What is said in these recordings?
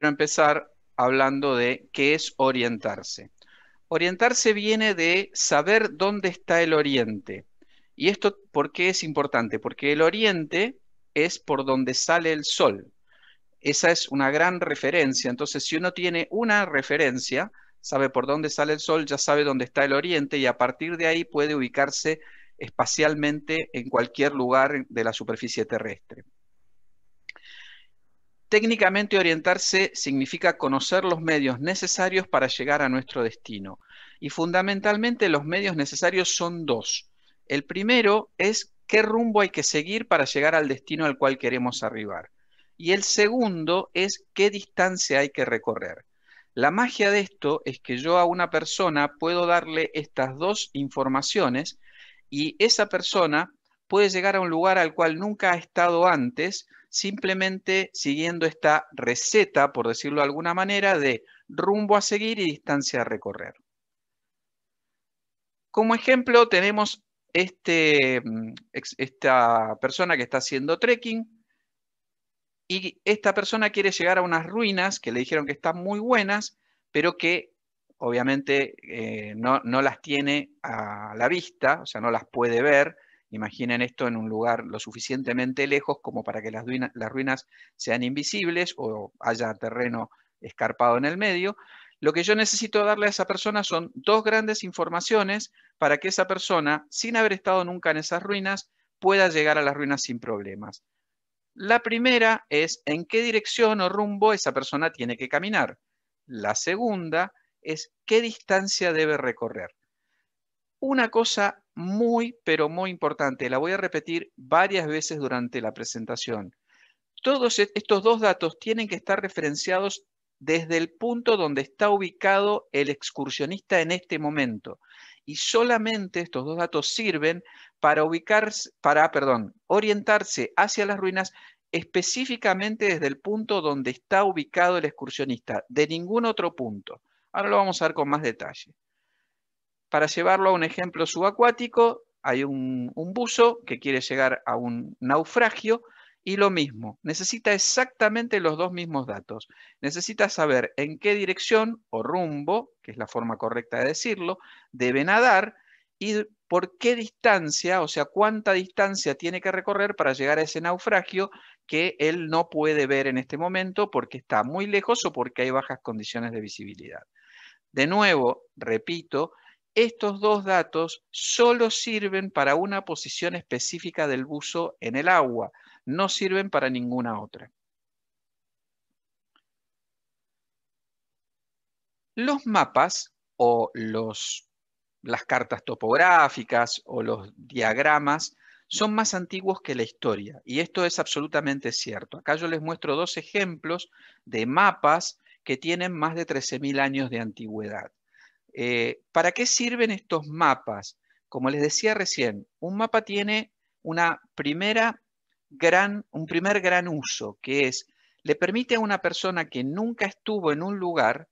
Quiero empezar hablando de qué es orientarse. Orientarse viene de saber dónde está el oriente. ¿Y esto por qué es importante? Porque el oriente es por donde sale el sol. Esa es una gran referencia. Entonces, si uno tiene una referencia, sabe por dónde sale el sol, ya sabe dónde está el oriente y a partir de ahí puede ubicarse espacialmente en cualquier lugar de la superficie terrestre. Técnicamente orientarse significa conocer los medios necesarios para llegar a nuestro destino. Y fundamentalmente los medios necesarios son dos. El primero es qué rumbo hay que seguir para llegar al destino al cual queremos arribar. Y el segundo es qué distancia hay que recorrer. La magia de esto es que yo a una persona puedo darle estas dos informaciones y esa persona puede llegar a un lugar al cual nunca ha estado antes simplemente siguiendo esta receta, por decirlo de alguna manera, de rumbo a seguir y distancia a recorrer. Como ejemplo tenemos este, mm, esta persona que está haciendo trekking y esta persona quiere llegar a unas ruinas que le dijeron que están muy buenas, pero que obviamente eh, no, no, las tiene a la vista, o sea, no las puede ver, Imaginen esto en un lugar lo suficientemente lejos como para que las, ruinas, sean invisibles o haya terreno escarpado en el medio. Lo que yo necesito darle a esa persona son dos grandes informaciones para que esa persona, sin haber estado nunca en esas ruinas, pueda llegar a las ruinas sin problemas. La primera es en qué dirección o rumbo esa persona tiene que caminar. La segunda es qué distancia debe recorrer. Una cosa muy, pero muy importante. La voy a repetir varias veces durante la presentación. Todos e-, estos dos datos tienen que estar referenciados desde el punto donde está ubicado el excursionista en este momento. Y solamente estos dos datos sirven para ubicarse, para, perdón, orientarse hacia las ruinas específicamente desde el punto donde está ubicado el excursionista, de ningún otro punto. Ahora lo vamos a ver con más detalle. Para llevarlo a un ejemplo subacuático, hay un, buzo que quiere llegar a un naufragio y lo mismo, necesita exactamente los dos mismos datos. Necesita saber en qué dirección o rumbo, que es la forma correcta de decirlo, debe nadar y por qué distancia, o sea, cuánta distancia tiene que recorrer para llegar a ese naufragio que él no puede ver en este momento porque está muy lejos o porque hay bajas condiciones de visibilidad. De nuevo, repito, estos dos datos solo sirven para una posición específica del buzo en el agua, no sirven para ninguna otra. Los mapas o las cartas topográficas o los diagramas son más antiguos que la historia y esto es absolutamente cierto. Acá yo les muestro dos ejemplos de mapas que tienen más de 13.000 años de antigüedad. Eh, ¿Para qué sirven estos mapas? Como les decía recién, un mapa tiene una primera gran, un primer gran uso, que es, le permite a una persona que nunca estuvo en un lugar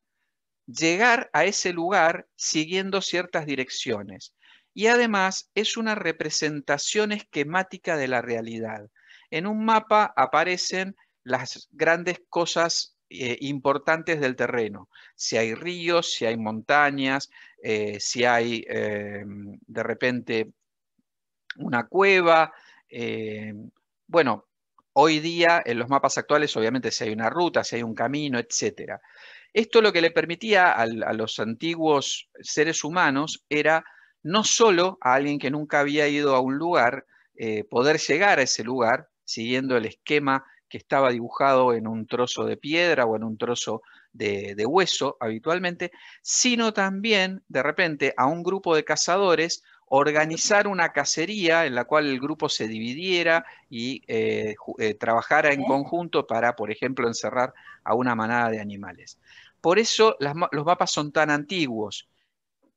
llegar a ese lugar siguiendo ciertas direcciones. Y además es una representación esquemática de la realidad. En un mapa aparecen las grandes cosas eh, importantes del terreno. Si hay ríos, si hay montañas, eh, si hay eh, de repente una cueva. bueno, hoy día en los mapas actuales obviamente si hay una ruta, si hay un camino, etc. Esto lo que le permitía a los antiguos seres humanos era no solo a alguien que nunca había ido a un lugar, poder llegar a ese lugar siguiendo el esquema que estaba dibujado en un trozo de piedra o en un trozo de, hueso habitualmente, sino también de repente a un grupo de cazadores organizar una cacería en la cual el grupo se dividiera y eh, eh, trabajara en conjunto para, por ejemplo, encerrar a una manada de animales. Por eso los mapas son tan antiguos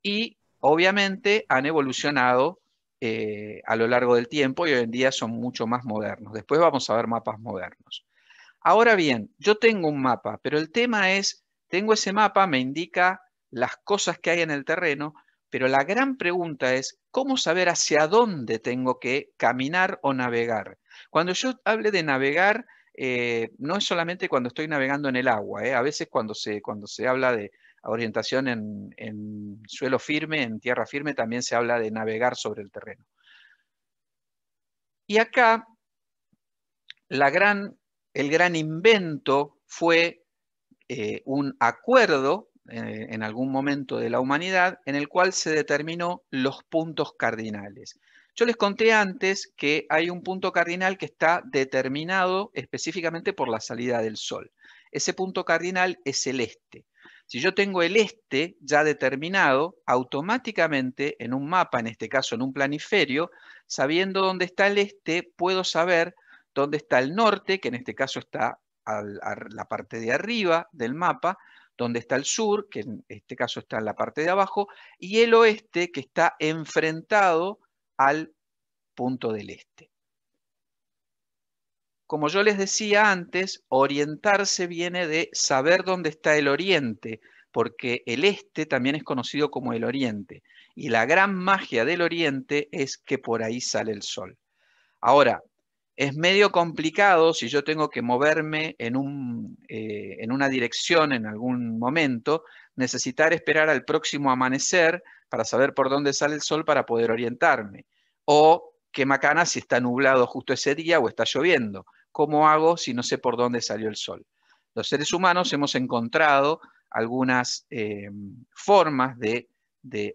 y obviamente han evolucionado eh, a lo largo del tiempo y hoy en día son mucho más modernos. Después vamos a ver mapas modernos. Ahora bien, yo tengo un mapa, pero el tema es, tengo ese mapa, me indica las cosas que hay en el terreno, pero la gran pregunta es, ¿cómo saber hacia dónde tengo que caminar o navegar? Cuando yo hable de navegar, eh, no es solamente cuando estoy navegando en el agua, eh, a veces cuando cuando se habla de, orientación en, suelo firme, en tierra firme, también se habla de navegar sobre el terreno. Y acá el gran invento fue eh, un acuerdo eh, en algún momento de la humanidad en el cual se determinó los puntos cardinales. Yo les conté antes que hay un punto cardinal que está determinado específicamente por la salida del Sol. Ese punto cardinal es el este. Si yo tengo el este ya determinado, automáticamente en un mapa, en este caso en un planiferio, sabiendo dónde está el este, puedo saber dónde está el norte, que en este caso está la parte de arriba del mapa, dónde está el sur, que en este caso está en la parte de abajo, y el oeste, que está enfrentado al punto del este como yo les decía antes, orientarse viene de saber dónde está el oriente, porque el este también es conocido como el oriente. Y la gran magia del oriente es que por ahí sale el sol. Ahora, es medio complicado si yo tengo que moverme en, eh, una dirección en algún momento, necesitar esperar al próximo amanecer para saber por dónde sale el sol para poder orientarme. O qué macana si está nublado justo ese día o está lloviendo. ¿Cómo hago si no sé por dónde salió el sol? Los seres humanos hemos encontrado algunas eh, formas de,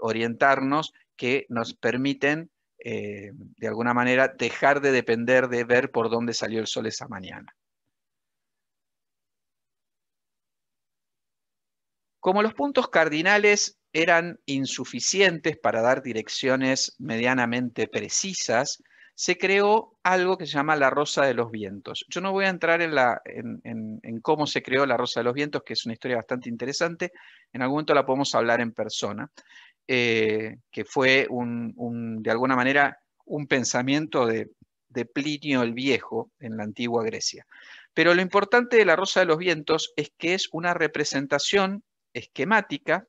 orientarnos que nos permiten, eh, de alguna manera, dejar de depender de ver por dónde salió el sol esa mañana. Como los puntos cardinales eran insuficientes para dar direcciones medianamente precisas, se creó algo que se llama la Rosa de los Vientos. Yo no voy a entrar en, cómo se creó la Rosa de los Vientos, que es una historia bastante interesante, en algún momento la podemos hablar en persona, eh, que fue de alguna manera un pensamiento de Plinio el Viejo en la antigua Grecia. Pero lo importante de la Rosa de los Vientos es que es una representación esquemática,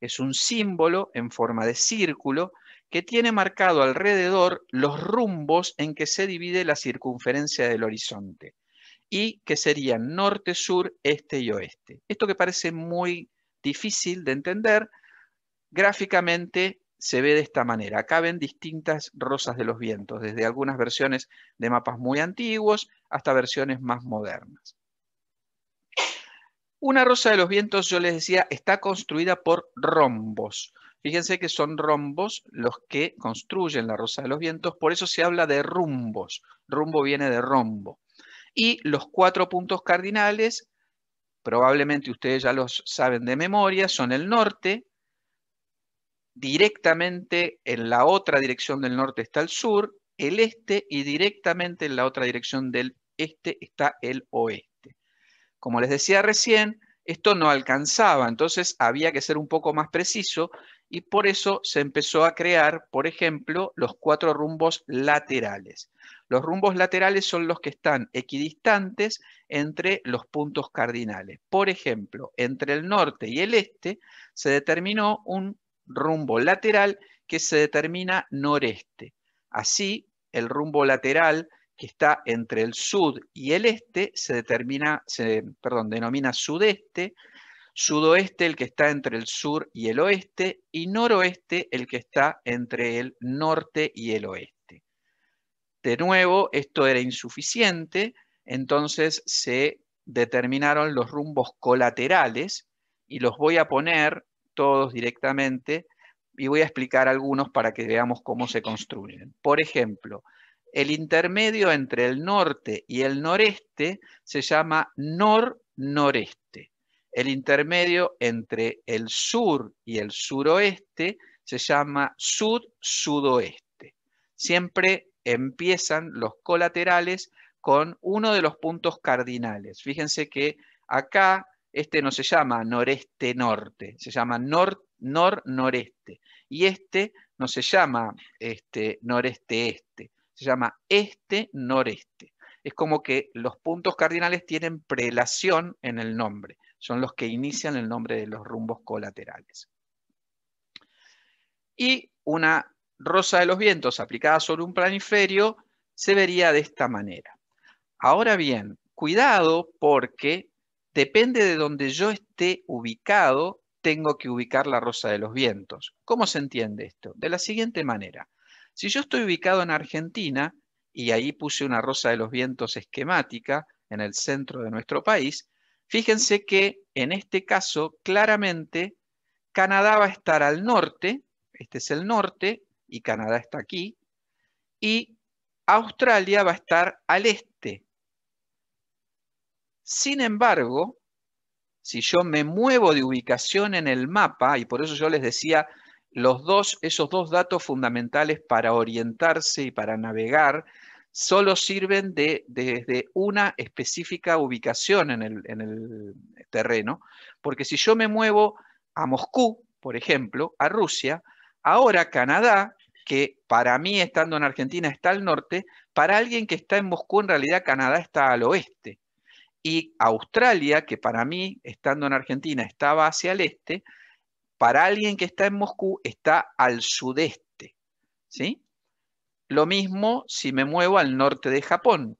es un símbolo en forma de círculo, que tiene marcado alrededor los rumbos en que se divide la circunferencia del horizonte y que serían norte, sur, este y oeste. Esto que parece muy difícil de entender, gráficamente se ve de esta manera. Acá ven distintas rosas de los vientos, desde algunas versiones de mapas muy antiguos hasta versiones más modernas. Una rosa de los vientos, yo les decía, está construida por rombos. Fíjense que son rombos los que construyen la rosa de los vientos, por eso se habla de rumbos. Rumbo viene de rombo. Y los cuatro puntos cardinales, probablemente ustedes ya los saben de memoria, son el norte, directamente en la otra dirección del norte está el sur, el este y directamente en la otra dirección del este está el oeste. Como les decía recién, esto no alcanzaba, entonces había que ser un poco más preciso y por eso se empezó a crear, por ejemplo, los cuatro rumbos laterales. Los rumbos laterales son los que están equidistantes entre los puntos cardinales. Por ejemplo, entre el norte y el este se determinó un rumbo lateral que se determina noreste. Así, el rumbo lateral que está entre el sur y el este se determina, se, denomina sudeste, sudoeste el que está entre el sur y el oeste, y noroeste el que está entre el norte y el oeste. De nuevo, esto era insuficiente, entonces se determinaron los rumbos colaterales y los voy a poner todos directamente y voy a explicar algunos para que veamos cómo se construyen. Por ejemplo, el intermedio entre el norte y el noreste se llama nor-noreste el intermedio entre el sur y el suroeste se llama sud sudoeste Siempre empiezan los colaterales con uno de los puntos cardinales. Fíjense que acá este no se llama noreste-norte, se llama nor-noreste. y este no se llama este, noreste-este, se llama este-noreste. Es como que los puntos cardinales tienen prelación en el nombre son los que inician el nombre de los rumbos colaterales. Y una rosa de los vientos aplicada sobre un planiferio se vería de esta manera. Ahora bien, cuidado porque depende de donde yo esté ubicado, tengo que ubicar la rosa de los vientos. ¿Cómo se entiende esto? De la siguiente manera. Si yo estoy ubicado en Argentina, y ahí puse una rosa de los vientos esquemática en el centro de nuestro país, Fíjense que en este caso, claramente, Canadá va a estar al norte, este es el norte, y Canadá está aquí, y Australia va a estar al este. Sin embargo, si yo me muevo de ubicación en el mapa, y por eso yo les decía esos dos datos fundamentales para orientarse y para navegar, solo sirven desde de, una específica ubicación en el, en el terreno, porque si yo me muevo a Moscú, por ejemplo, a Rusia, ahora Canadá, que para mí estando en Argentina está al norte, para alguien que está en Moscú en realidad Canadá está al oeste. Y Australia, que para mí estando en Argentina estaba hacia el este, para alguien que está en Moscú está al sudeste. ¿Sí? Lo mismo si me muevo al norte de Japón.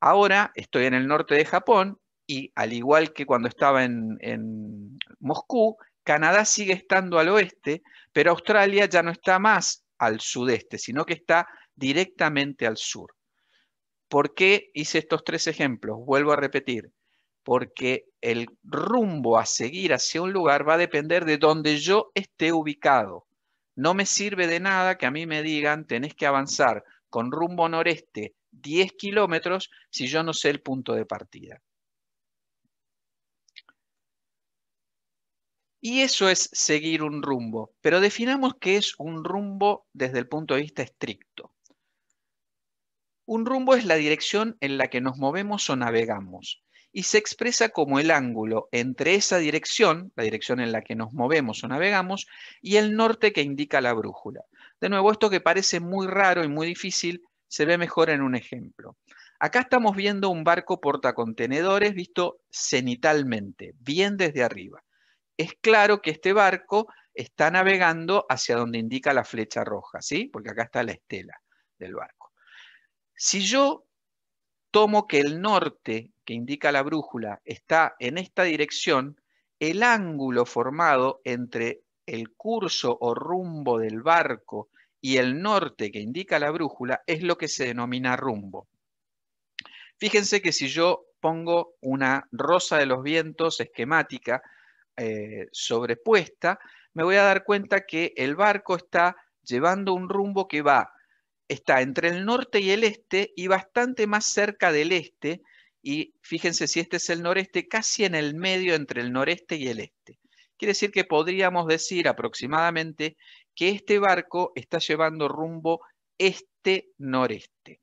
Ahora estoy en el norte de Japón y al igual que cuando estaba en, Moscú, Canadá sigue estando al oeste, pero Australia ya no está más al sudeste, sino que está directamente al sur. ¿Por qué hice estos tres ejemplos? Vuelvo a repetir, porque el rumbo a seguir hacia un lugar va a depender de donde yo esté ubicado. No me sirve de nada que a mí me digan tenés que avanzar con rumbo noreste 10 kilómetros si yo no sé el punto de partida. Y eso es seguir un rumbo, pero definamos qué es un rumbo desde el punto de vista estricto. Un rumbo es la dirección en la que nos movemos o navegamos y se expresa como el ángulo entre esa dirección, la dirección en la que nos movemos o navegamos, y el norte que indica la brújula. De nuevo, esto que parece muy raro y muy difícil, se ve mejor en un ejemplo. Acá estamos viendo un barco portacontenedores visto cenitalmente, bien desde arriba. Es claro que este barco está navegando hacia donde indica la flecha roja, ¿sí? Porque acá está la estela del barco. Si yo tomo que el norte, que indica la brújula, está en esta dirección, el ángulo formado entre el curso o rumbo del barco y el norte que indica la brújula es lo que se denomina rumbo. Fíjense que si yo pongo una rosa de los vientos esquemática eh, sobrepuesta, me voy a dar cuenta que el barco está llevando un rumbo que va está entre el norte y el este y bastante más cerca del este. Y fíjense si este es el noreste, casi en el medio entre el noreste y el este. Quiere decir que podríamos decir aproximadamente que este barco está llevando rumbo este-noreste.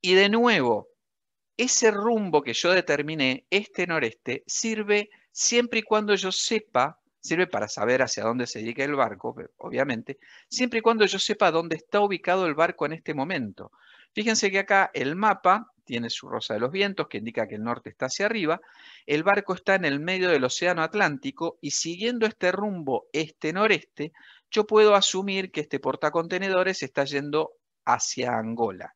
Y de nuevo, ese rumbo que yo determiné, este-noreste, sirve siempre y cuando yo sepa Sirve para saber hacia dónde se dirige el barco, obviamente, siempre y cuando yo sepa dónde está ubicado el barco en este momento. Fíjense que acá el mapa tiene su rosa de los vientos, que indica que el norte está hacia arriba. El barco está en el medio del océano Atlántico y siguiendo este rumbo este-noreste, yo puedo asumir que este portacontenedores está yendo hacia Angola.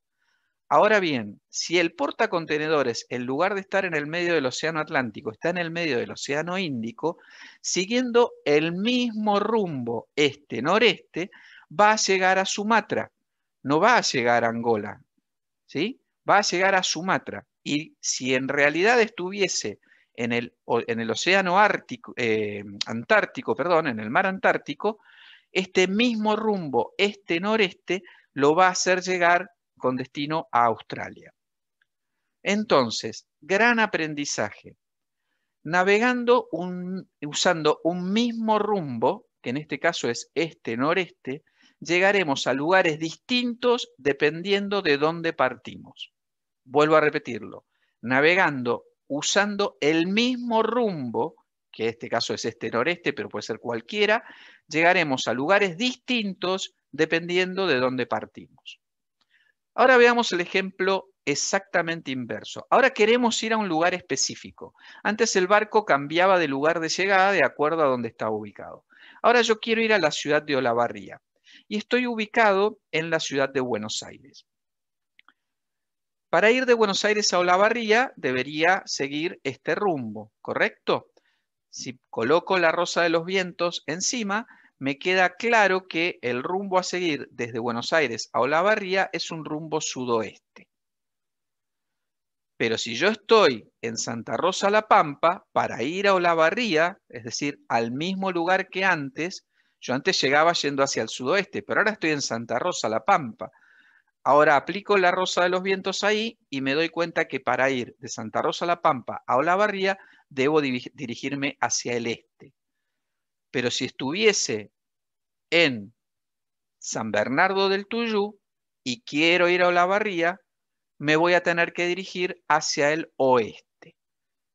Ahora bien, si el portacontenedores, en lugar de estar en el medio del Océano Atlántico, está en el medio del Océano Índico, siguiendo el mismo rumbo este-noreste, va a llegar a Sumatra, no va a llegar a Angola, ¿sí? Va a llegar a Sumatra. Y si en realidad estuviese en el, en el Océano eh, Antártico, perdón, en el Mar Antártico, este mismo rumbo este-noreste lo va a hacer llegar con destino a Australia. Entonces, gran aprendizaje. Navegando un, usando un mismo rumbo, que en este caso es este-noreste, llegaremos a lugares distintos dependiendo de dónde partimos. Vuelvo a repetirlo. Navegando usando el mismo rumbo, que en este caso es este-noreste, pero puede ser cualquiera, llegaremos a lugares distintos dependiendo de dónde partimos. Ahora veamos el ejemplo exactamente inverso. Ahora queremos ir a un lugar específico. Antes el barco cambiaba de lugar de llegada de acuerdo a donde estaba ubicado. Ahora yo quiero ir a la ciudad de Olavarría y estoy ubicado en la ciudad de Buenos Aires. Para ir de Buenos Aires a Olavarría debería seguir este rumbo, ¿correcto? Si coloco la rosa de los vientos encima, me queda claro que el rumbo a seguir desde Buenos Aires a Olavarría es un rumbo sudoeste. Pero si yo estoy en Santa Rosa La Pampa, para ir a Olavarría, es decir, al mismo lugar que antes, yo antes llegaba yendo hacia el sudoeste, pero ahora estoy en Santa Rosa La Pampa. Ahora aplico la Rosa de los Vientos ahí y me doy cuenta que para ir de Santa Rosa La Pampa a Olavarría debo dirigirme hacia el este. Pero si estuviese en San Bernardo del Tuyú y quiero ir a Olavarría, me voy a tener que dirigir hacia el oeste.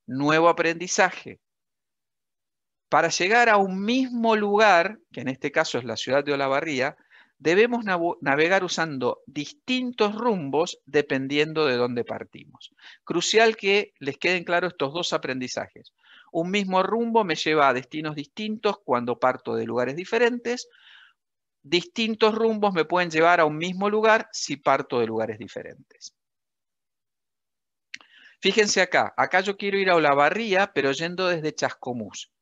Nuevo aprendizaje. Para llegar a un mismo lugar, que en este caso es la ciudad de Olavarría, debemos navegar usando distintos rumbos dependiendo de dónde partimos. Crucial que les queden claros estos dos aprendizajes. Un mismo rumbo me lleva a destinos distintos cuando parto de lugares diferentes. Distintos rumbos me pueden llevar a un mismo lugar si parto de lugares diferentes. Fíjense acá, acá yo quiero ir a Olavarría, pero yendo desde Chascomús.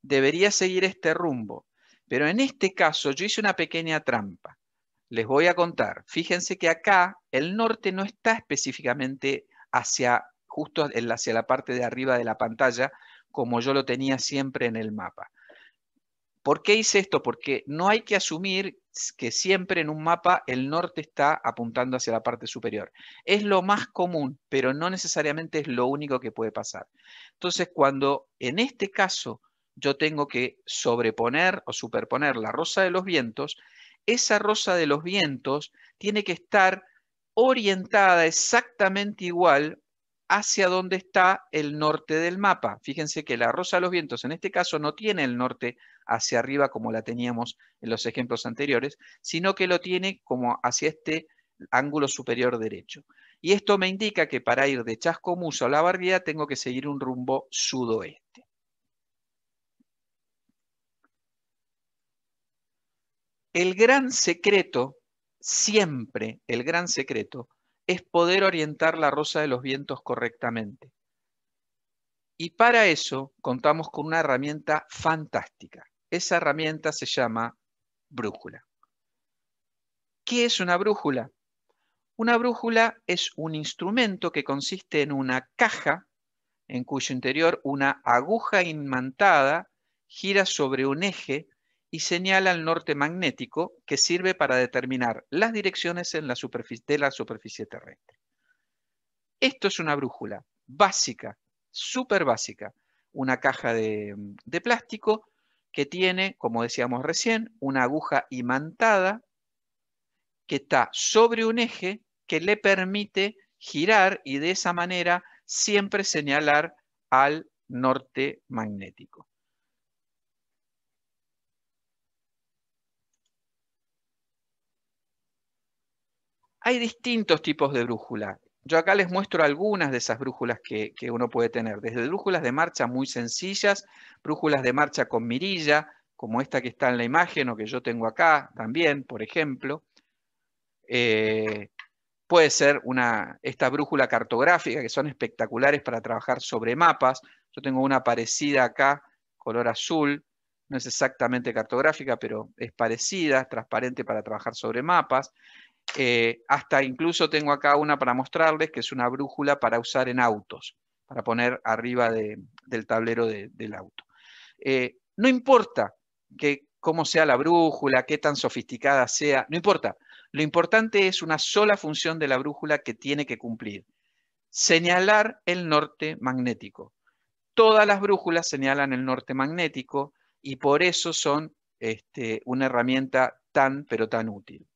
Debería seguir este rumbo, pero en este caso yo hice una pequeña trampa. Les voy a contar. Fíjense que acá el norte no está específicamente hacia justo hacia la parte de arriba de la pantalla, como yo lo tenía siempre en el mapa. ¿Por qué hice esto? Porque no hay que asumir que siempre en un mapa el norte está apuntando hacia la parte superior. Es lo más común, pero no necesariamente es lo único que puede pasar. Entonces, cuando en este caso yo tengo que sobreponer o superponer la rosa de los vientos, esa rosa de los vientos tiene que estar orientada exactamente igual hacia dónde está el norte del mapa. Fíjense que la rosa de los vientos en este caso no tiene el norte hacia arriba como la teníamos en los ejemplos anteriores, sino que lo tiene como hacia este ángulo superior derecho. Y esto me indica que para ir de Chascomuso a La Barría tengo que seguir un rumbo sudoeste. El gran secreto, siempre el gran secreto, es poder orientar la rosa de los vientos correctamente. Y para eso contamos con una herramienta fantástica. Esa herramienta se llama brújula. ¿Qué es una brújula? Una brújula es un instrumento que consiste en una caja en cuyo interior una aguja inmantada gira sobre un eje y señala el norte magnético que sirve para determinar las direcciones en la de la superficie terrestre. Esto es una brújula básica, súper básica, una caja de plástico que tiene, como decíamos recién, una aguja imantada que está sobre un eje que le permite girar y de esa manera siempre señalar al norte magnético. Hay distintos tipos de brújula. Yo acá les muestro algunas de esas brújulas que, uno puede tener, desde brújulas de marcha muy sencillas, brújulas de marcha con mirilla, como esta que está en la imagen o que yo tengo acá también, por ejemplo. Eh, puede ser una, esta brújula cartográfica, que son espectaculares para trabajar sobre mapas. Yo tengo una parecida acá, color azul, no es exactamente cartográfica, pero es parecida, transparente para trabajar sobre mapas. Eh, hasta incluso tengo acá una para mostrarles, que es una brújula para usar en autos, para poner arriba del tablero del auto. Eh, no importa que, cómo sea la brújula, qué tan sofisticada sea, no importa. Lo importante es una sola función de la brújula que tiene que cumplir. Señalar el norte magnético. Todas las brújulas señalan el norte magnético y por eso son este, una herramienta tan, pero tan útil.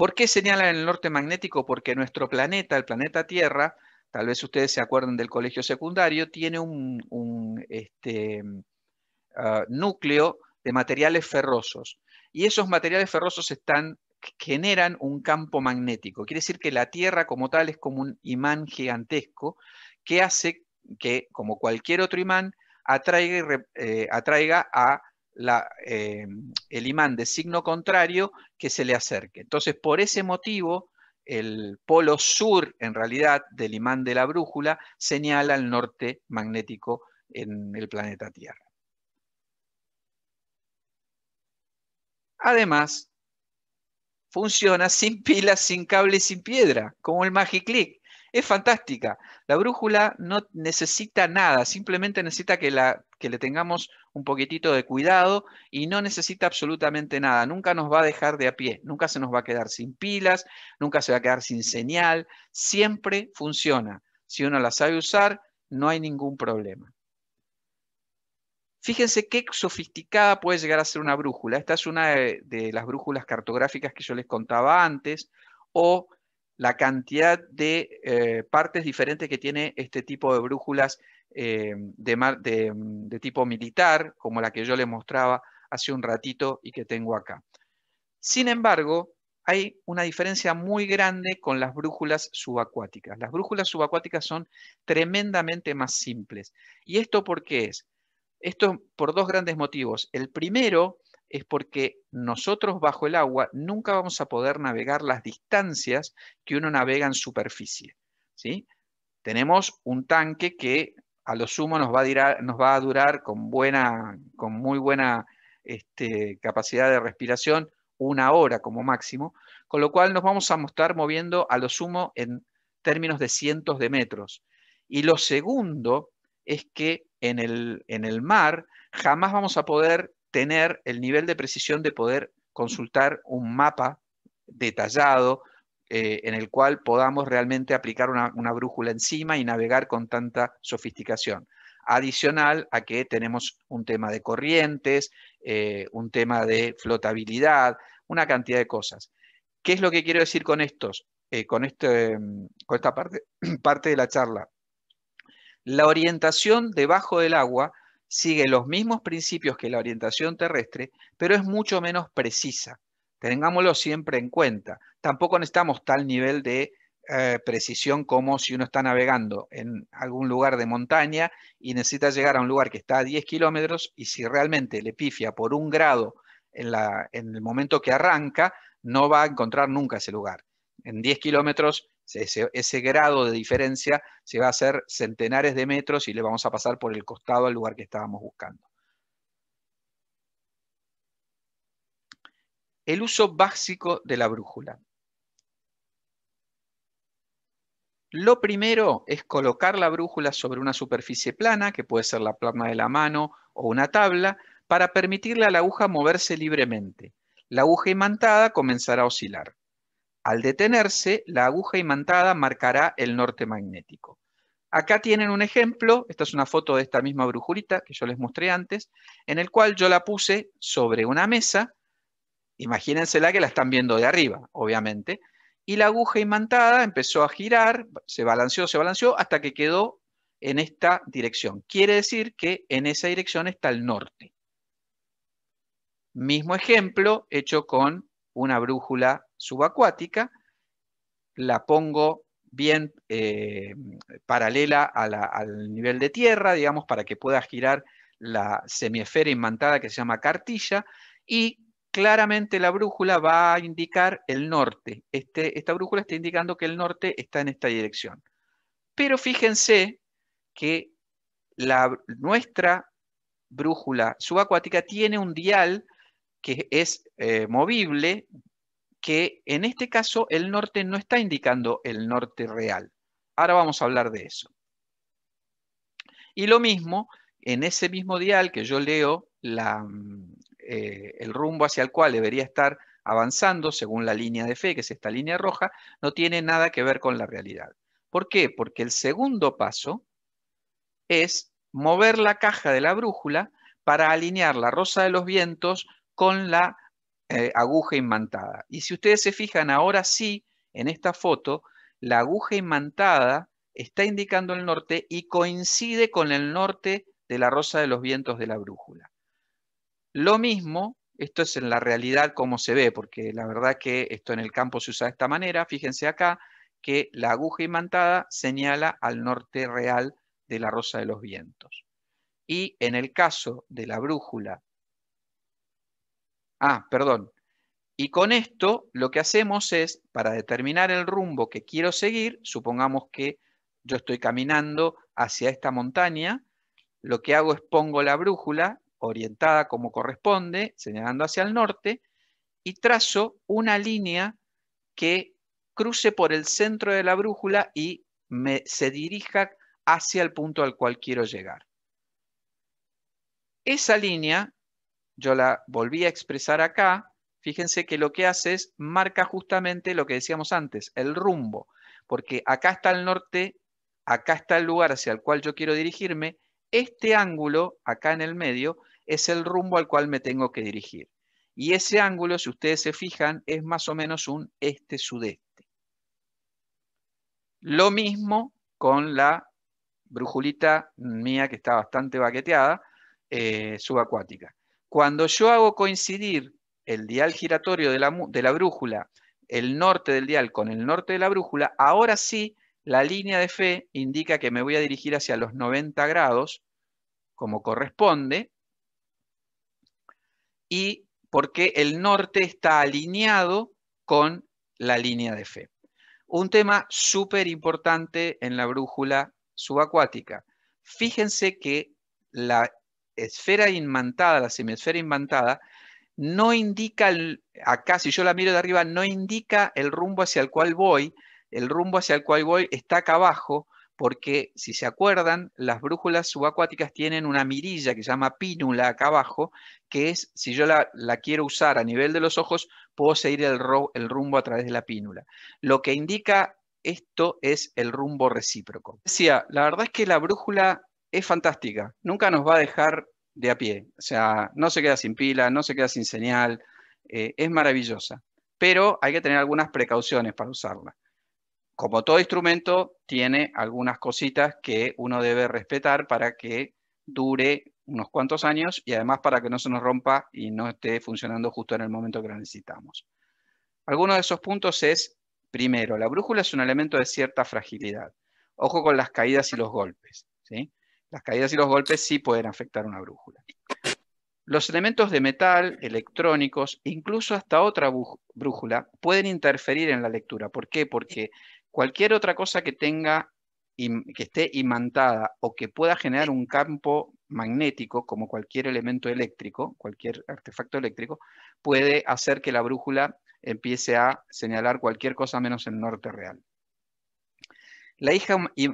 ¿Por qué señalan el norte magnético? Porque nuestro planeta, el planeta Tierra, tal vez ustedes se acuerden del colegio secundario, tiene un, este, ah, núcleo de materiales ferrosos. Y esos materiales ferrosos generan un campo magnético. Quiere decir que la Tierra como tal es como un imán gigantesco que hace que, como cualquier otro imán, atraiga eh, a la, eh, el imán de signo contrario que se le acerque. Entonces, por ese motivo, el polo sur, en realidad, del imán de la brújula señala el norte magnético en el planeta Tierra. Además, funciona sin pilas, sin cable, sin piedra, como el Magic Click. Es fantástica. La brújula no necesita nada, simplemente necesita que la que le tengamos un poquitito de cuidado y no necesita absolutamente nada. Nunca nos va a dejar de a pie, nunca se nos va a quedar sin pilas, nunca se va a quedar sin señal. Siempre funciona. Si uno la sabe usar, no hay ningún problema. Fíjense qué sofisticada puede llegar a ser una brújula. Esta es una de, las brújulas cartográficas que yo les contaba antes, o la cantidad de eh, partes diferentes que tiene este tipo de brújulas eh, mm, de, tipo militar, como la que yo le mostraba hace un ratito y que tengo acá. Sin embargo, hay una diferencia muy grande con las brújulas subacuáticas. Las brújulas subacuáticas son tremendamente más simples. ¿Y esto por qué es? Esto por dos grandes motivos. El primero es porque nosotros bajo el agua nunca vamos a poder navegar las distancias que uno navega en superficie. ¿sí? Tenemos un tanque que a lo sumo nos va a, durar, con, buena, con muy buena este, capacidad de respiración una hora como máximo, con lo cual nos vamos a mostrar moviendo a lo sumo en términos de cientos de metros. Y lo segundo es que en el, en el mar jamás vamos a poder tener el nivel de precisión de poder consultar un mapa detallado eh, en el cual podamos realmente aplicar una, brújula encima y navegar con tanta sofisticación adicional a que tenemos un tema de corrientes, eh, un tema de flotabilidad, una cantidad de cosas. ¿Qué es lo que quiero decir con estos? Eh, este, mm, con, esta parte de la charla. La orientación debajo del agua sigue los mismos principios que la orientación terrestre, pero es mucho menos precisa. Tengámoslo siempre en cuenta. Tampoco necesitamos tal nivel de eh, precisión como si uno está navegando en algún lugar de montaña y necesita llegar a un lugar que está a 10 kilómetros y si realmente le pifia por un grado en, el momento que arranca, no va a encontrar nunca ese lugar. En 10 kilómetros ese, ese, grado de diferencia se va a hacer centenares de metros y le vamos a pasar por el costado al lugar que estábamos buscando. el uso básico de la brújula. Lo primero es colocar la brújula sobre una superficie plana, que puede ser la palma de la mano o una tabla, para permitirle a la aguja moverse libremente. La aguja imantada comenzará a oscilar. Al detenerse, la aguja imantada marcará el norte magnético. Acá tienen un ejemplo, esta es una foto de esta misma brujulita que yo les mostré antes, en el cual yo la puse sobre una mesa la que la están viendo de arriba, obviamente. Y la aguja imantada empezó a girar, se balanceó, se balanceó, hasta que quedó en esta dirección. Quiere decir que en esa dirección está el norte. Mismo ejemplo hecho con una brújula subacuática. La pongo bien eh, paralela al nivel de tierra, digamos, para que pueda girar la semiesfera imantada que se llama cartilla y claramente la brújula va a indicar el norte. Este, esta brújula está indicando que el norte está en esta dirección. Pero fíjense que la, nuestra brújula subacuática tiene un dial que es eh, movible, que en este caso el norte no está indicando el norte real. Ahora vamos a hablar de eso. Y lo mismo, en ese mismo dial que yo leo la, mm, eh, el rumbo hacia el cual debería estar avanzando según la línea de fe, que es esta línea roja, no tiene nada que ver con la realidad. ¿Por qué? Porque el segundo paso es mover la caja de la brújula para alinear la rosa de los vientos con la eh, aguja imantada. Y si ustedes se fijan ahora sí, en esta foto, la aguja imantada está indicando el norte y coincide con el norte de la rosa de los vientos de la brújula. Lo mismo, esto es en la realidad como se ve, porque la verdad que esto en el campo se usa de esta manera. Fíjense acá que la aguja imantada señala al norte real de la rosa de los vientos. Y en el caso de la brújula, ah, perdón, y con esto lo que hacemos es, para determinar el rumbo que quiero seguir, supongamos que yo estoy caminando hacia esta montaña, lo que hago es pongo la brújula orientada como corresponde, señalando hacia el norte, y trazo una línea que cruce por el centro de la brújula y se dirija hacia el punto al cual quiero llegar. Esa línea, yo la volví a expresar acá, fíjense que lo que hace es marca justamente lo que decíamos antes, el rumbo, porque acá está el norte, acá está el lugar hacia el cual yo quiero dirigirme, este ángulo acá en el medio es el rumbo al cual me tengo que dirigir. Y ese ángulo, si ustedes se fijan, es más o menos un este-sudeste. Lo mismo con la brujulita mía que está bastante baqueteada, eh, subacuática. Cuando yo hago coincidir el dial giratorio de la, de la brújula, el norte del dial con el norte de la brújula, ahora sí la línea de fe indica que me voy a dirigir hacia los 90 grados, como corresponde, y porque el norte está alineado con la línea de fe. Un tema súper importante en la brújula subacuática. Fíjense que la esfera inmantada, la semiesfera inmantada, no indica, acá si yo la miro de arriba, no indica el rumbo hacia el cual voy, el rumbo hacia el cual voy está acá abajo, porque si se acuerdan, las brújulas subacuáticas tienen una mirilla que se llama pínula acá abajo, que es, si yo la, quiero usar a nivel de los ojos, puedo seguir el, rumbo a través de la pínula. Lo que indica esto es el rumbo recíproco. Decía, la verdad es que la brújula es fantástica, nunca nos va a dejar de a pie, o sea, no se queda sin pila, no se queda sin señal, eh, es maravillosa, pero hay que tener algunas precauciones para usarla como todo instrumento, tiene algunas cositas que uno debe respetar para que dure unos cuantos años y además para que no se nos rompa y no esté funcionando justo en el momento que lo necesitamos. Algunos de esos puntos es, primero, la brújula es un elemento de cierta fragilidad. Ojo con las caídas y los golpes. ¿sí? Las caídas y los golpes sí pueden afectar una brújula. Los elementos de metal, electrónicos, incluso hasta otra brújula, pueden interferir en la lectura. ¿Por qué? Porque Cualquier otra cosa que tenga que esté imantada o que pueda generar un campo magnético, como cualquier elemento eléctrico, cualquier artefacto eléctrico, puede hacer que la brújula empiece a señalar cualquier cosa menos el norte real. La,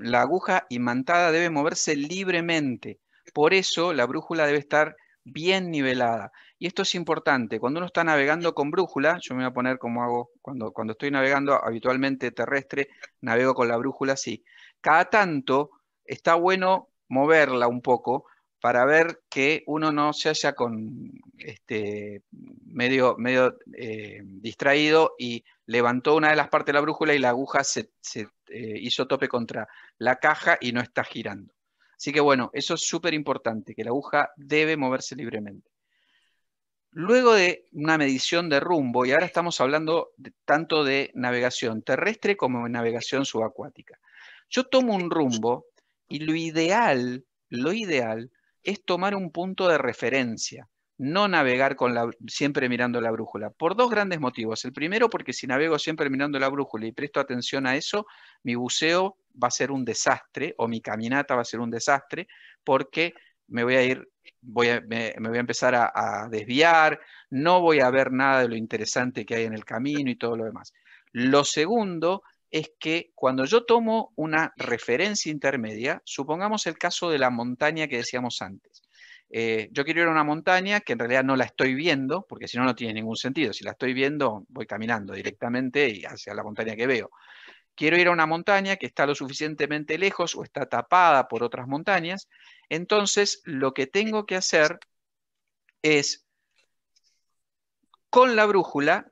la aguja imantada debe moverse libremente, por eso la brújula debe estar bien nivelada. Y esto es importante, cuando uno está navegando con brújula, yo me voy a poner como hago cuando, cuando estoy navegando habitualmente terrestre, navego con la brújula así. Cada tanto está bueno moverla un poco para ver que uno no se haya con este medio, medio eh, distraído y levantó una de las partes de la brújula y la aguja se, eh, hizo tope contra la caja y no está girando. Así que bueno, eso es súper importante, que la aguja debe moverse libremente. Luego de una medición de rumbo, y ahora estamos hablando tanto de navegación terrestre como de navegación subacuática. Yo tomo un rumbo y lo ideal, lo ideal es tomar un punto de referencia no navegar con siempre mirando la brújula, por dos grandes motivos. El primero, porque si navego siempre mirando la brújula y presto atención a eso, mi buceo va a ser un desastre o mi caminata va a ser un desastre porque me voy a ir, me, voy a empezar a desviar, no voy a ver nada de lo interesante que hay en el camino y todo lo demás. Lo segundo es que cuando yo tomo una referencia intermedia, supongamos el caso de la montaña que decíamos antes, eh, yo quiero ir a una montaña que en realidad no la estoy viendo, porque si no, no tiene ningún sentido. Si la estoy viendo, voy caminando directamente y hacia la montaña que veo. Quiero ir a una montaña que está lo suficientemente lejos o está tapada por otras montañas. Entonces, lo que tengo que hacer es, con la brújula,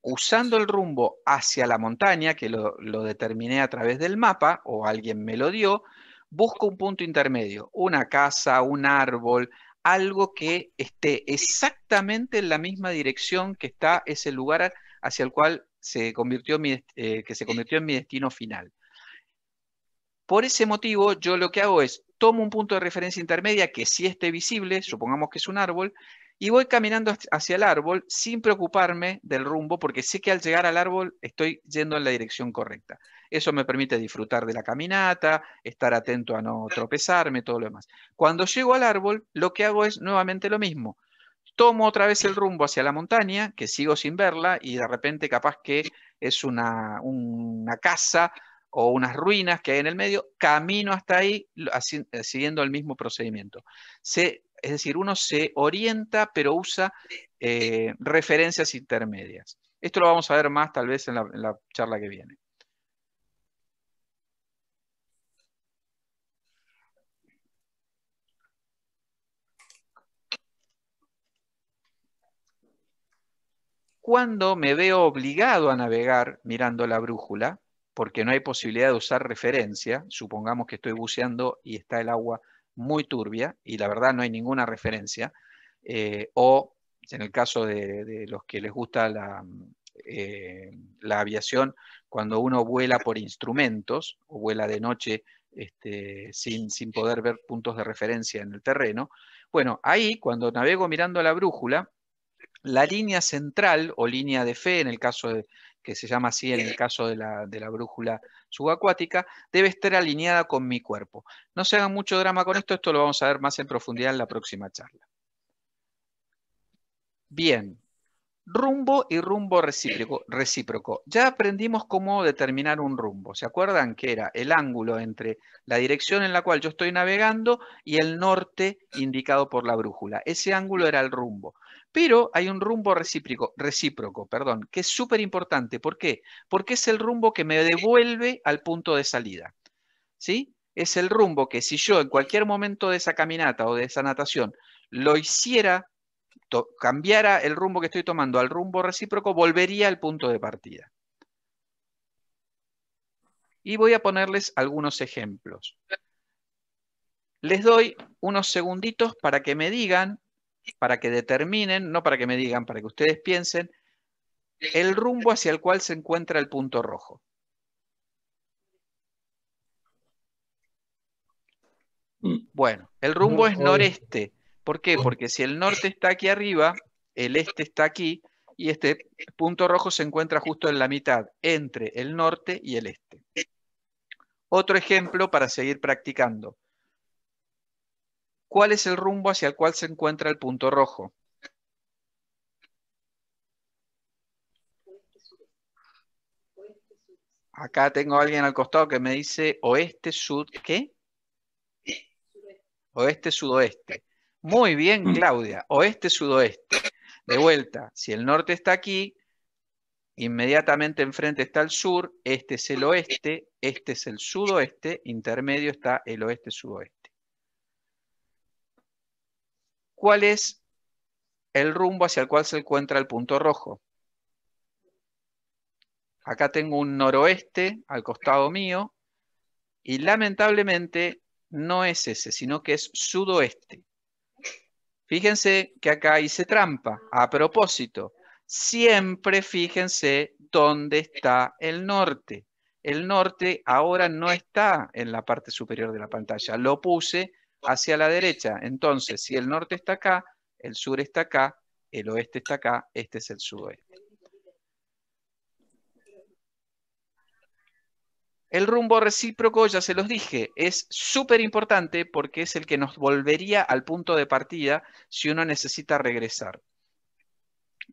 usando el rumbo hacia la montaña, que lo, lo determiné a través del mapa o alguien me lo dio, busco un punto intermedio, una casa, un árbol, algo que esté exactamente en la misma dirección que está ese lugar hacia el cual se convirtió eh, que se convirtió en mi destino final. Por ese motivo, yo lo que hago es, tomo un punto de referencia intermedia que sí esté visible, supongamos que es un árbol, y voy caminando hacia el árbol sin preocuparme del rumbo porque sé que al llegar al árbol estoy yendo en la dirección correcta. Eso me permite disfrutar de la caminata, estar atento a no tropezarme, todo lo demás. Cuando llego al árbol, lo que hago es nuevamente lo mismo. Tomo otra vez el rumbo hacia la montaña, que sigo sin verla, y de repente capaz que es una, una casa o unas ruinas que hay en el medio, camino hasta ahí eh, siguiendo el mismo procedimiento. Se es decir, uno se orienta pero usa eh, referencias intermedias. Esto lo vamos a ver más tal vez en la, en la charla que viene. Cuando me veo obligado a navegar mirando la brújula, porque no hay posibilidad de usar referencia, supongamos que estoy buceando y está el agua muy turbia, y la verdad no hay ninguna referencia, eh, o en el caso de, los que les gusta la, eh, la, aviación, cuando uno vuela por instrumentos o vuela de noche este, sin, sin poder ver puntos de referencia en el terreno, bueno, ahí cuando navego mirando la brújula, la línea central o línea de fe, en el caso que se llama así en el caso de la, brújula subacuática, debe estar alineada con mi cuerpo. No se hagan mucho drama con esto, esto lo vamos a ver más en profundidad en la próxima charla. Bien, rumbo y rumbo recíproco. recíproco. Ya aprendimos cómo determinar un rumbo. ¿Se acuerdan que era el ángulo entre la dirección en la cual yo estoy navegando y el norte indicado por la brújula? Ese ángulo era el rumbo. Pero hay un rumbo recíproco, recíproco perdón, que es súper importante. ¿Por qué? Porque es el rumbo que me devuelve al punto de salida. ¿Sí? Es el rumbo que si yo en cualquier momento de esa caminata o de esa natación lo hiciera, cambiara el rumbo que estoy tomando al rumbo recíproco, volvería al punto de partida. Y voy a ponerles algunos ejemplos. Les doy unos segunditos para que me digan para que determinen, no para que me digan, para que ustedes piensen, el rumbo hacia el cual se encuentra el punto rojo. Bueno, el rumbo es noreste. ¿Por qué? Porque si el norte está aquí arriba, el este está aquí, y este punto rojo se encuentra justo en la mitad, entre el norte y el este. Otro ejemplo para seguir practicando cuál es el rumbo hacia el cual se encuentra el punto rojo. Acá tengo a alguien al costado que me dice oeste, sud, ¿qué? Oeste, sudoeste. Muy bien, mm. Claudia. Oeste, sudoeste. De vuelta, si el norte está aquí, inmediatamente enfrente está el sur, este es el oeste, este es el sudoeste, intermedio está el oeste, sudoeste cuál es el rumbo hacia el cual se encuentra el punto rojo. Acá tengo un noroeste al costado mío y lamentablemente no es ese, sino que es sudoeste. Fíjense que acá hice trampa a propósito. Siempre fíjense dónde está el norte. El norte ahora no está en la parte superior de la pantalla. Lo puse hacia la derecha. Entonces, si el norte está acá, el sur está acá, el oeste está acá, este es el sudoeste. El rumbo recíproco, ya se los dije, es súper importante porque es el que nos volvería al punto de partida si uno necesita regresar.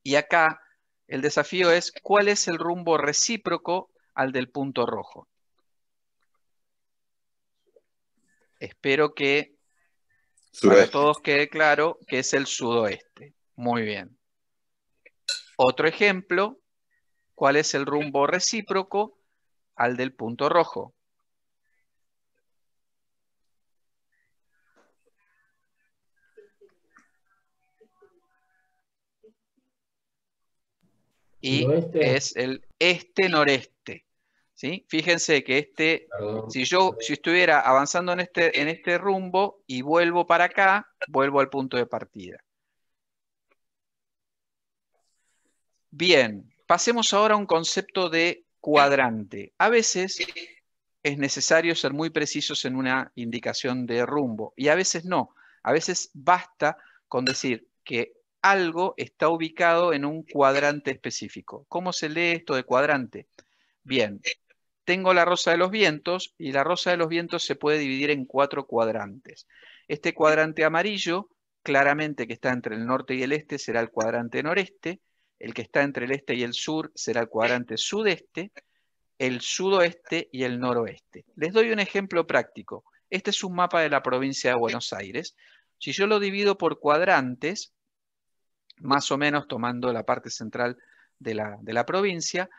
Y acá el desafío es cuál es el rumbo recíproco al del punto rojo. Espero que para todos quede claro que es el sudoeste. Muy bien. Otro ejemplo, ¿cuál es el rumbo recíproco al del punto rojo? Y es el este-noreste. Fíjense que este, si yo si estuviera avanzando en este, en este rumbo y vuelvo para acá, vuelvo al punto de partida. Bien, pasemos ahora a un concepto de cuadrante. A veces es necesario ser muy precisos en una indicación de rumbo y a veces no. A veces basta con decir que algo está ubicado en un cuadrante específico. ¿Cómo se lee esto de cuadrante? Bien, tengo la rosa de los vientos y la rosa de los vientos se puede dividir en cuatro cuadrantes. Este cuadrante amarillo, claramente que está entre el norte y el este, será el cuadrante noreste. El que está entre el este y el sur será el cuadrante sudeste, el sudoeste y el noroeste. Les doy un ejemplo práctico. Este es un mapa de la provincia de Buenos Aires. Si yo lo divido por cuadrantes, más o menos tomando la parte central de la, de la provincia,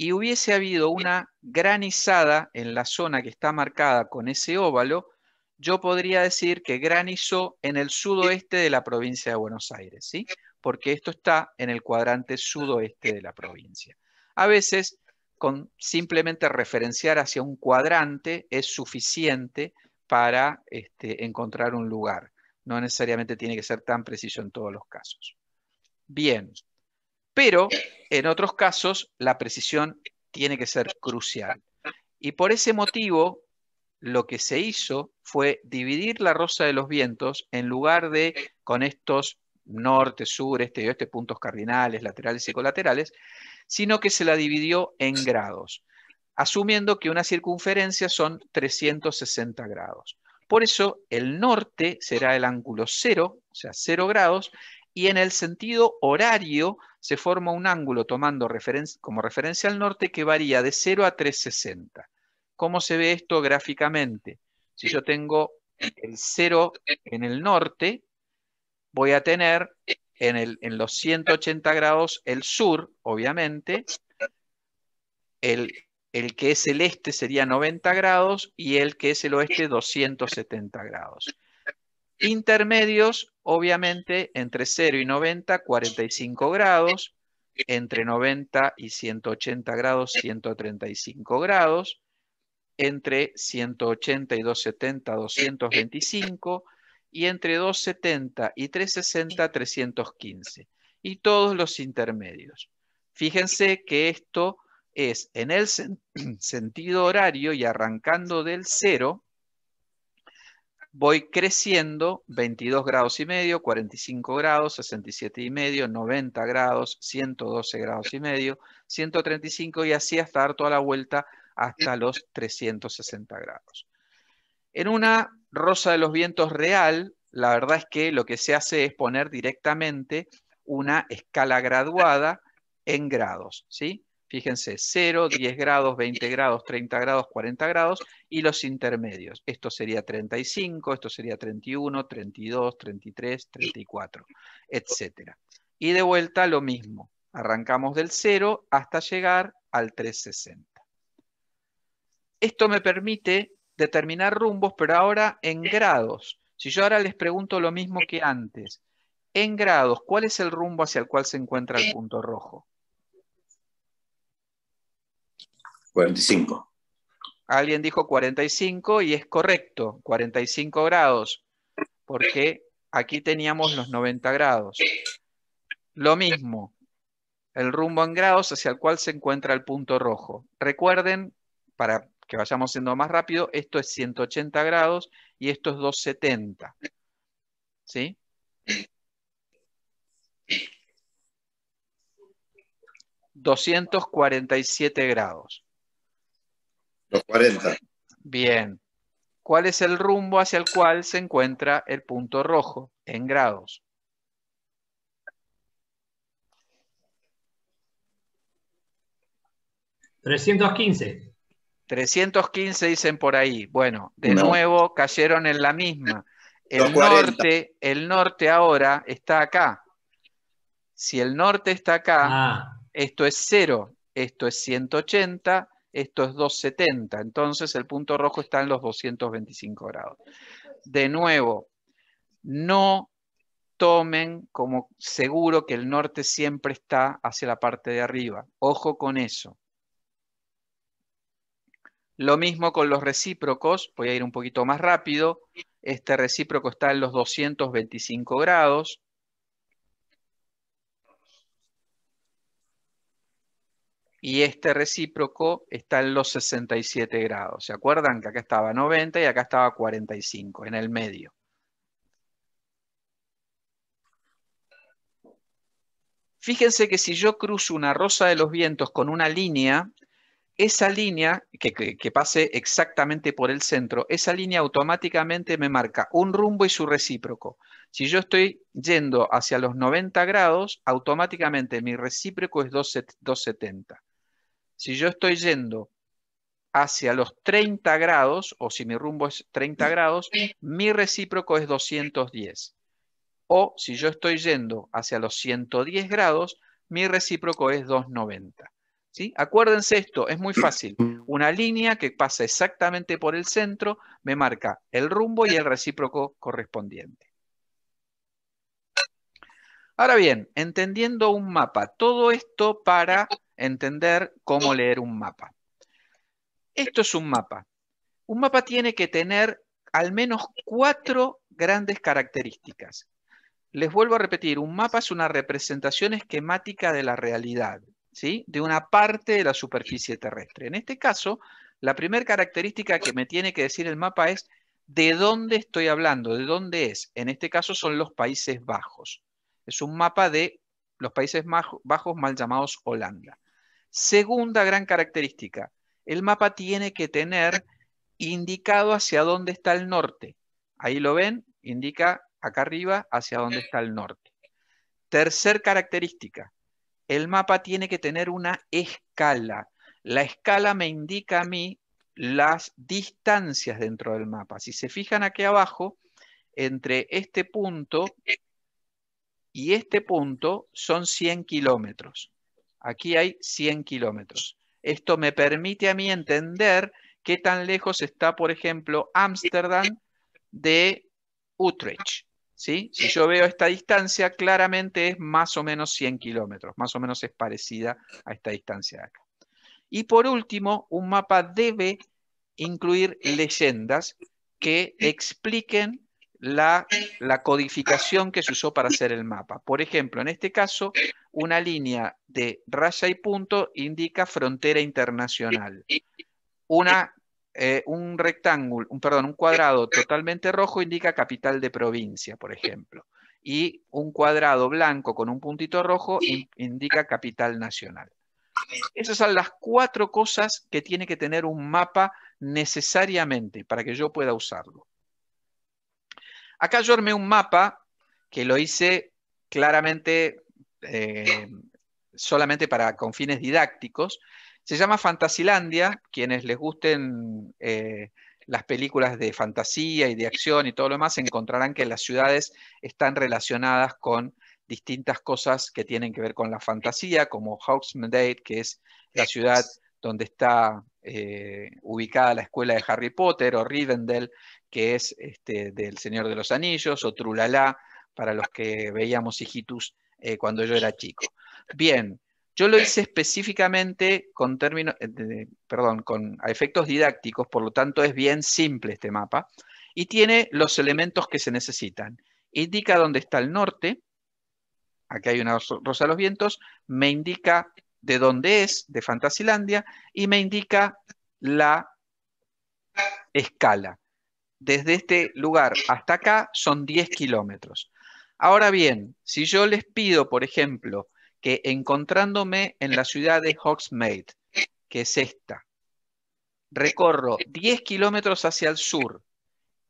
y hubiese habido una granizada en la zona que está marcada con ese óvalo, yo podría decir que granizó en el sudoeste de la provincia de Buenos Aires, ¿sí? Porque esto está en el cuadrante sudoeste de la provincia. A veces, con simplemente referenciar hacia un cuadrante es suficiente para este, encontrar un lugar. No necesariamente tiene que ser tan preciso en todos los casos. Bien, pero en otros casos la precisión tiene que ser crucial. Y por ese motivo, lo que se hizo fue dividir la rosa de los vientos en lugar de con estos norte, sur, este y oeste, puntos cardinales, laterales y colaterales, sino que se la dividió en grados, asumiendo que una circunferencia son 360 grados. Por eso el norte será el ángulo cero, o sea, 0 grados, y en el sentido horario se forma un ángulo tomando como referencia al norte que varía de 0 a 360. ¿Cómo se ve esto gráficamente? Si yo tengo el 0 en el norte, voy a tener en, los 180 grados el sur, obviamente, el que es el este sería 90 grados y el que es el oeste 270 grados. Intermedios, obviamente, entre 0 y 90, 45 grados. Entre 90 y 180 grados, 135 grados. Entre 180 y 270, 225. Y entre 270 y 360, 315. Y todos los intermedios. Fíjense que esto es en el sentido horario y arrancando del 0, voy creciendo 22 grados y medio, 45 grados, 67 y medio, 90 grados, 112 grados y medio, 135 y así hasta dar toda la vuelta hasta los 360 grados. En una rosa de los vientos real, la verdad es que lo que se hace es poner directamente una escala graduada en grados, ¿sí? Fíjense, 0, 10 eh, grados, 20 eh. grados, 30 grados, 40 grados y los intermedios. Esto sería 35, esto sería 31, 32, 33, 34, etc. Y de vuelta lo mismo. Arrancamos del 0 hasta llegar al 360. Esto me permite determinar rumbos, pero ahora en eh. grados. Si yo ahora les pregunto lo mismo que antes, en grados, ¿cuál es el rumbo hacia el cual se encuentra el punto rojo? 45. Alguien dijo 45 y es correcto, 45 grados, porque aquí teníamos los 90 grados. Lo mismo, el rumbo en grados hacia el cual se encuentra el punto rojo. Recuerden, para que vayamos siendo más rápido, esto es 180 grados y esto es 270. ¿Sí? ...247 grados. Los 40. Bien. ¿Cuál es el rumbo hacia el cual se encuentra el punto rojo en grados? ¿315? 315 dicen por ahí. Bueno, de nuevo cayeron en la misma. El norte, el norte ahora está acá. Si el norte está acá, ah. esto es cero, esto es 180, esto es 270. Entonces el punto rojo está en los 225 grados. De nuevo, no tomen como seguro que el norte siempre está hacia la parte de arriba. Ojo con eso. Lo mismo con los recíprocos, voy a ir un poquito más rápido. Este recíproco está en los 225 grados. y este recíproco está en los 67 grados. ¿Se acuerdan que acá estaba 90 y acá estaba 45, en el medio? Fíjense que si yo cruzo una rosa de los vientos con una línea, esa línea que, pase exactamente por el centro, esa línea automáticamente me marca un rumbo y su recíproco. Si yo estoy yendo hacia los 90 grados, automáticamente mi recíproco es 270. Si yo estoy yendo hacia los 30 grados, o si mi rumbo es 30 grados, mi recíproco es 210. O si yo estoy yendo hacia los 110 grados, mi recíproco es 290. ¿Sí? Acuérdense esto, es muy fácil. Una línea que pasa exactamente por el centro me marca el rumbo y el recíproco correspondiente. Ahora bien, entendiendo un mapa, todo esto para entender cómo leer un mapa. Esto es un mapa. Un mapa tiene que tener al menos cuatro grandes características. Les vuelvo a repetir, un mapa es una representación esquemática de la realidad, ¿sí? de una parte de la superficie terrestre. En este caso, la primera característica que me tiene que decir el mapa es de dónde estoy hablando, de dónde es. En este caso son los Países Bajos. Es un mapa de los Países Bajos mal llamados Holanda. Segunda gran característica, el mapa tiene que tener indicado hacia dónde está el norte. Ahí lo ven, indica acá arriba hacia dónde está el norte. Tercer característica, el mapa tiene que tener una escala. La escala me indica a mí las distancias dentro del mapa. Si se fijan aquí abajo, entre este punto y este punto son 100 kilómetros. Aquí hay 100 kilómetros. Esto me permite a mí entender qué tan lejos está, por ejemplo, Ámsterdam de Utrecht. Si yo veo esta distancia, claramente es más o menos 100 kilómetros, más o menos es parecida a esta distancia de acá. Y por último, un mapa debe incluir leyendas que expliquen la, codificación que se usó para hacer el mapa. Por ejemplo, en este caso, una línea de raya y punto indica frontera internacional. Una, eh, un rectángulo, un, perdón, un cuadrado totalmente rojo indica capital de provincia, por ejemplo. Y un cuadrado blanco con un puntito rojo indica capital nacional. Esas son las cuatro cosas que tiene que tener un mapa necesariamente para que yo pueda usarlo. Acá yo armé un mapa que lo hice claramente eh, solamente para con fines didácticos. Se llama Fantasilandia, quienes les gusten eh, las películas de fantasía y de acción y todo lo demás, encontrarán que las ciudades están relacionadas con distintas cosas que tienen que ver con la fantasía, como Hogsmeade, que es la ciudad donde está eh, ubicada la escuela de Harry Potter, o Rivendell, que es este, del Señor de los Anillos, o Trulalá, para los que veíamos hijitus eh, cuando yo era chico. Bien, yo lo hice específicamente con términos, eh, perdón, con a efectos didácticos, por lo tanto es bien simple este mapa y tiene los elementos que se necesitan. Indica dónde está el norte, aquí hay una rosa de los vientos, me indica de dónde es, de Fantasilandia, y me indica la escala. Desde este lugar hasta acá son 10 kilómetros. Ahora bien, si yo les pido, por ejemplo, que encontrándome en la ciudad de Hogsmeade, que es esta, recorro 10 kilómetros hacia el sur,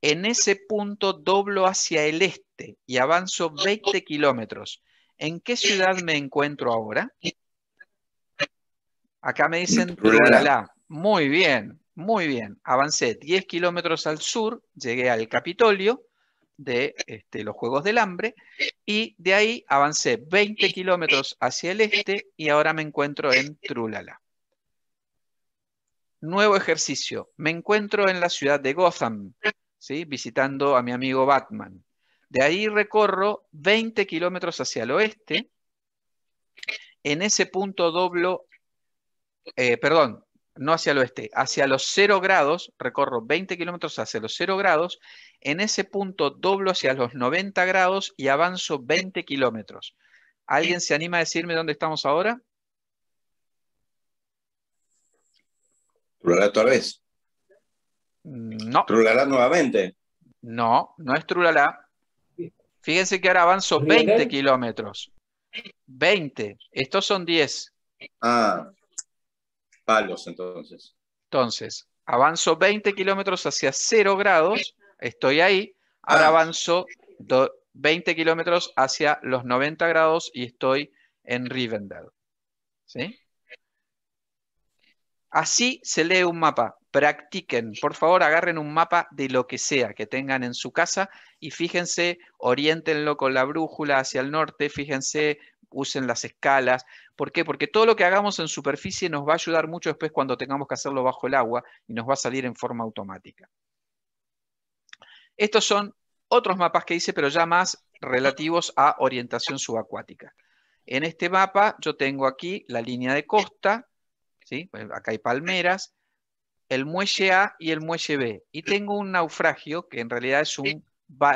en ese punto doblo hacia el este y avanzo 20 kilómetros. ¿En qué ciudad me encuentro ahora? Acá me dicen Muy bien, muy bien. Avancé 10 kilómetros al sur, llegué al Capitolio de este, los Juegos del Hambre, y de ahí avancé 20 kilómetros hacia el este y ahora me encuentro en Trulala. Nuevo ejercicio, me encuentro en la ciudad de Gotham, visitando a mi amigo Batman. De ahí recorro 20 kilómetros hacia el oeste. En ese punto doblo, eh, perdón, no hacia el oeste, hacia los 0 grados, recorro 20 kilómetros hacia los 0 grados en ese punto doblo hacia los 90 grados y avanzo 20 kilómetros. ¿Alguien se anima a decirme dónde estamos ahora? Trulalá otra vez. Mm, no. Trulalá nuevamente. No, no es Trulalá. Fíjense que ahora avanzo 20 kilómetros. 20. Estos son 10. Ah, palos entonces. Entonces, avanzo 20 kilómetros hacia 0 grados estoy ahí, ahora ah. avanzo 20 kilómetros hacia los 90 grados y estoy en Rivendell. Así se lee un mapa. Practiquen, por favor, agarren un mapa de lo que sea que tengan en su casa y fíjense, orientenlo con la brújula hacia el norte, fíjense, usen las escalas. ¿Por qué? Porque todo lo que hagamos en superficie nos va a ayudar mucho después cuando tengamos que hacerlo bajo el agua y nos va a salir en forma automática. Estos son otros mapas que hice, pero ya más relativos a orientación subacuática. En este mapa yo tengo aquí la línea de costa, pues acá hay palmeras, el muelle A y el muelle B. Y tengo un naufragio que en realidad eh,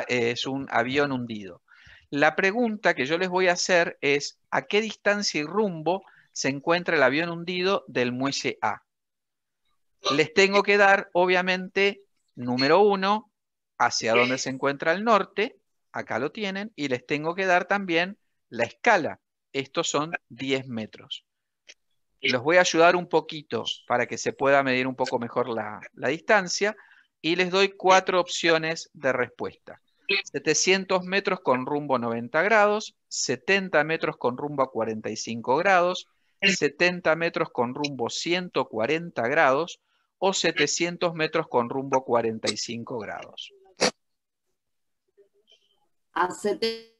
es un avión hundido. La pregunta que yo les voy a hacer es a qué distancia y rumbo se encuentra el avión hundido del muelle A. Les tengo que dar, obviamente, número uno, hacia dónde se encuentra el norte, acá lo tienen, y les tengo que dar también la escala. Estos son 10 metros. Los voy a ayudar un poquito para que se pueda medir un poco mejor la, la distancia y les doy cuatro opciones de respuesta. 700 metros con rumbo 90 grados, 70 metros con rumbo a 45 grados, 70 metros con rumbo 140 grados o 700 metros con rumbo 45 grados a 7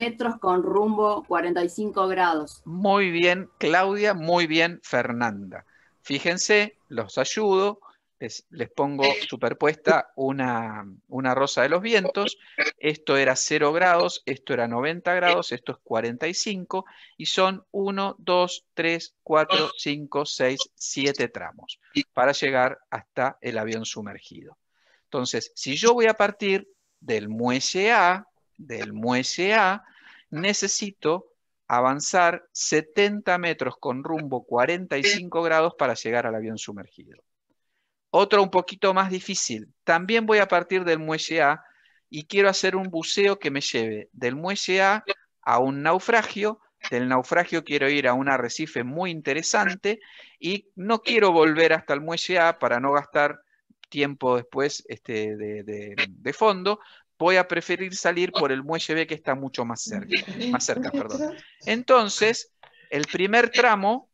metros con rumbo 45 grados. Muy bien, Claudia, muy bien, Fernanda. Fíjense, los ayudo, les, pongo superpuesta una, una, rosa de los vientos, esto era 0 grados, esto era 90 grados, esto es 45, y son 1, 2, 3, 4, 5, 6, 7 tramos para llegar hasta el avión sumergido. Entonces, si yo voy a partir del muelle A, del muelle A, necesito avanzar 70 metros con rumbo 45 grados para llegar al avión sumergido. Otro un poquito más difícil. También voy a partir del muelle A y quiero hacer un buceo que me lleve del muelle A a un naufragio. Del naufragio quiero ir a un arrecife muy interesante y no quiero volver hasta el muelle A para no gastar tiempo después este, de fondo, voy a preferir salir por el muelle B que está mucho más cerca. Más cerca perdón. Entonces, el primer tramo,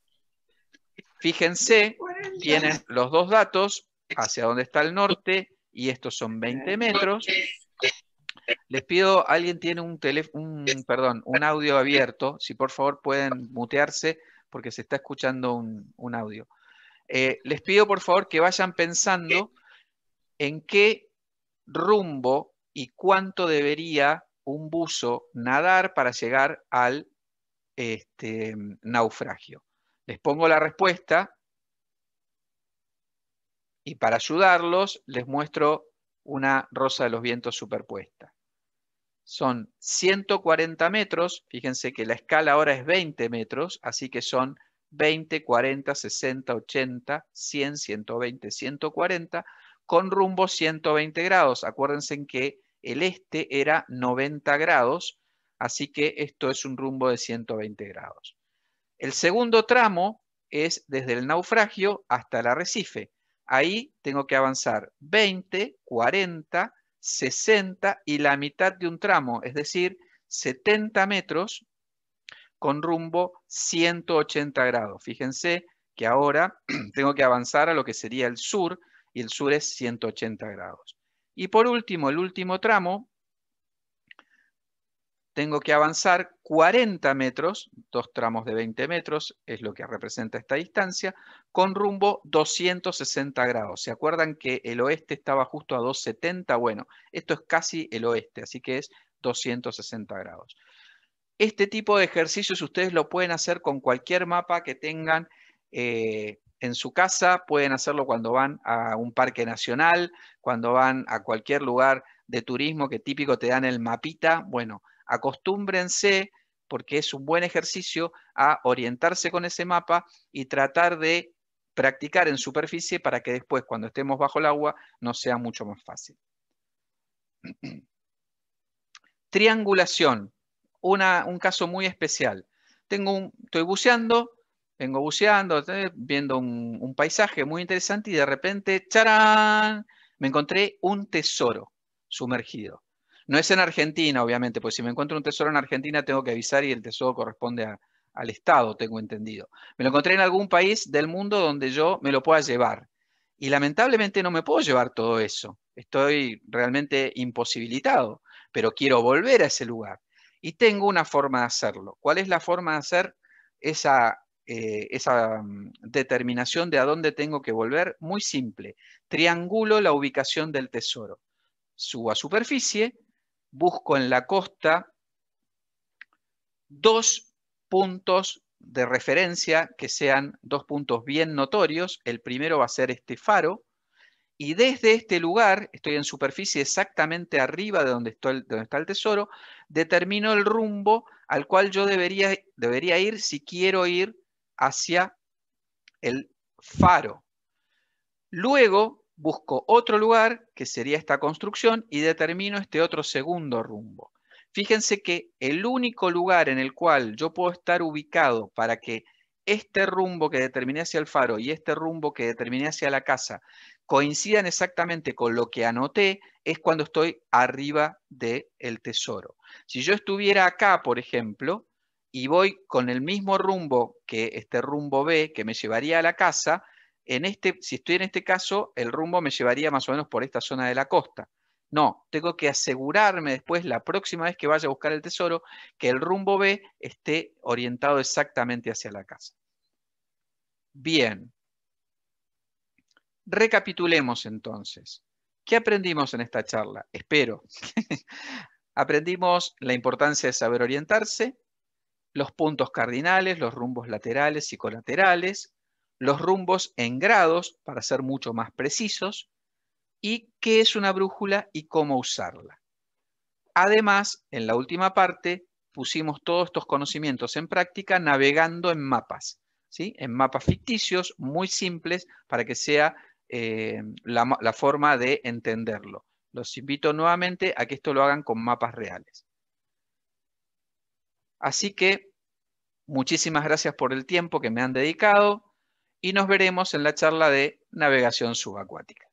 fíjense, tienen los dos datos, hacia dónde está el norte, y estos son 20 metros. Les pido, alguien tiene un teléfono, un, perdón, un audio abierto, si por favor pueden mutearse, porque se está escuchando un, audio. Eh, les pido por favor que vayan pensando en qué rumbo y cuánto debería un buzo nadar para llegar al este, naufragio. Les pongo la respuesta y para ayudarlos les muestro una rosa de los vientos superpuesta. Son 140 metros, fíjense que la escala ahora es 20 metros, así que son 20, 40, 60, 80, 100, 120, 140, con rumbo 120 grados. Acuérdense que el este era 90 grados, así que esto es un rumbo de 120 grados. El segundo tramo es desde el naufragio hasta el arrecife. Ahí tengo que avanzar 20, 40, 60 y la mitad de un tramo, es decir, 70 metros con rumbo 180 grados. Fíjense que ahora tengo que avanzar a lo que sería el sur y el sur es 180 grados. Y por último, el último tramo, tengo que avanzar 40 metros, dos tramos de 20 metros es lo que representa esta distancia, con rumbo 260 grados. ¿Se acuerdan que el oeste estaba justo a 270? Bueno, esto es casi el oeste, así que es 260 grados. Este tipo de ejercicios ustedes lo pueden hacer con cualquier mapa que tengan eh, en su casa, pueden hacerlo cuando van a un parque nacional, cuando van a cualquier lugar de turismo que típico te dan el mapita. Bueno, acostúmbrense, porque es un buen ejercicio, a orientarse con ese mapa y tratar de practicar en superficie para que después, cuando estemos bajo el agua, no sea mucho más fácil. Triangulación, un caso muy especial. Tengo estoy buceando, vengo buceando, viendo un, paisaje muy interesante y de repente, ¡charán! Me encontré un tesoro sumergido. No es en Argentina, obviamente, porque si me encuentro un tesoro en Argentina tengo que avisar y el tesoro corresponde al Estado, tengo entendido. Me lo encontré en algún país del mundo donde yo me lo pueda llevar. Y lamentablemente no me puedo llevar todo eso. Estoy realmente imposibilitado, pero quiero volver a ese lugar. Y tengo una forma de hacerlo. ¿Cuál es la forma de hacer esa, eh, esa mm, determinación de a dónde tengo que volver, muy simple. Triangulo la ubicación del tesoro. Subo a superficie, busco en la costa dos puntos de referencia que sean dos puntos bien notorios. El primero va a ser este faro. Y desde este lugar, estoy en superficie exactamente arriba de donde, donde está el tesoro, determino el rumbo al cual yo debería, debería ir si quiero ir hacia el faro. Luego busco otro lugar, que sería esta construcción, y determino este otro segundo rumbo. Fíjense que el único lugar en el cual yo puedo estar ubicado para que este rumbo que determiné hacia el faro y este rumbo que determiné hacia la casa coincidan exactamente con lo que anoté es cuando estoy arriba del el tesoro. Si yo estuviera acá, por ejemplo, y voy con el mismo rumbo que este rumbo B, que me llevaría a la casa, en este, si estoy en este caso, el rumbo me llevaría más o menos por esta zona de la costa. No, tengo que asegurarme después, la próxima vez que vaya a buscar el tesoro, que el rumbo B esté orientado exactamente hacia la casa. Bien. Recapitulemos entonces. ¿Qué aprendimos en esta charla? Espero. aprendimos la importancia de saber orientarse, los puntos cardinales, los rumbos laterales y colaterales, los rumbos en grados, para ser mucho más precisos, y qué es una brújula y cómo usarla. Además, en la última parte, pusimos todos estos conocimientos en práctica navegando en mapas, ¿sí? en mapas ficticios muy simples para que sea eh, la forma de entenderlo. Los invito nuevamente a que esto lo hagan con mapas reales. Así que muchísimas gracias por el tiempo que me han dedicado y nos veremos en la charla de navegación subacuática.